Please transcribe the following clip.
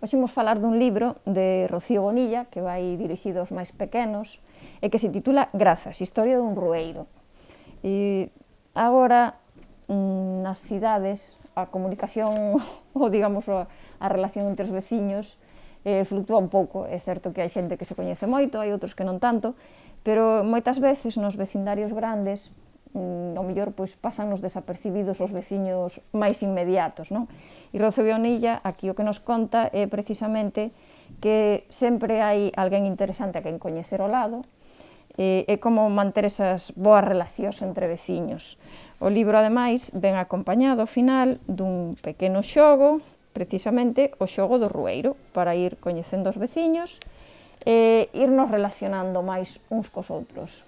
Hoxe imos falar dun libro de Rocío Bonilla que vai dirixido aos máis pequenos e que se titula Grazas, historia dun rueiro. E agora mm, nas cidades a comunicación ou digamos a, a relación entre os veciños eh, fluctúa un pouco. É certo que hai xente que se coñece moito, hai outros que non tanto, pero moitas veces nos vecindarios grandes Mm, o mellor pois pasan desapercibidos os veciños máis inmediatos, non? E Rocio Guionilla aquí o que nos conta é precisamente que sempre hai alguén interesante a quen coñecer ao lado, e, e como manter esas boas relacións entre veciños. O libro, ademais, ven acompañado ao final dun pequeno xogo, precisamente o xogo do rueiro, para ir coñecendo os veciños e irnos relacionando máis uns cos outros.